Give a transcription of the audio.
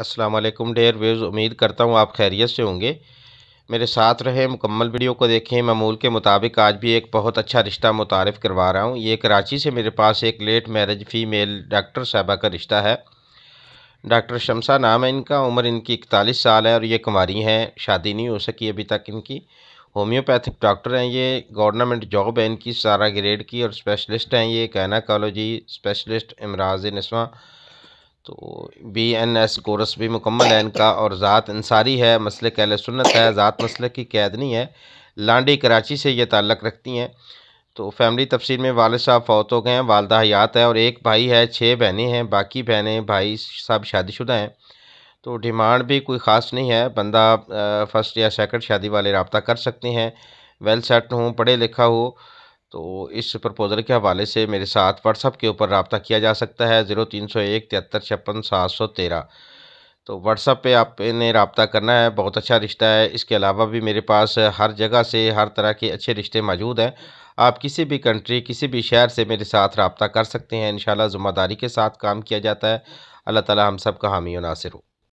अस्सलाम वालेकुम dare views उम्मीद करता हूँ आप खैरियत से होंगे मेरे साथ रहे मुकम्मल वीडियो को देखें मामूल के मुताबिक आज भी एक बहुत अच्छा रिश्ता मुतारफ़ करवा रहा हूँ ये कराची से मेरे पास एक लेट मैरिज फ़ीमेल डॉक्टर साहबा का रिश्ता है डॉक्टर शमसा नाम है इनका उम्र इनकी इकतालीस साल है और ये कुमारी हैं शादी नहीं हो सकी अभी तक इनकी होम्योपैथिक डॉक्टर हैं ये गवर्नमेंट जॉब है इनकी सारा ग्रेड की और स्पेशलिस्ट हैं ये कैनाकोलॉजी स्पेशलिस्ट इमराज नस्वा तो बी एन एस कोरस भी मुकम्मल है इनका और ज़ात इंसारी है मसल कहल सुन्नत है ज़ात मसल की कैदनी है लांडी कराची से ये ताल्लक़ रखती हैं तो फैमिली तफसील में वाल साहब फौत हो गए हैं वालदा हयात है और एक भाई है छः बहनें हैं बाकी बहनें भाई साहब शादीशुदा हैं तो डिमांड भी कोई ख़ास नहीं है बंदा फ़र्स्ट या सेकंड शादी वाले रबता कर सकते हैं वेल सेट हों पढ़े लिखा हो तो इस प्रपोज़ल के हवाले से मेरे साथ व्हाट्सअप के ऊपर रबता किया जा सकता है ज़ीरो तीन सौ एक तिहत्तर छप्पन सात सौ तेरह तो व्हाट्सअप पर आप ने रबता करना है बहुत अच्छा रिश्ता है इसके अलावा भी मेरे पास हर जगह से हर तरह के अच्छे रिश्ते मौजूद हैं आप किसी भी कंट्री किसी भी शहर से मेरे साथ रबता कर सकते हैं इन ज़िम्मेदारी के साथ काम किया जाता है अल्लाह ताली हम सब का हामी नासिर हो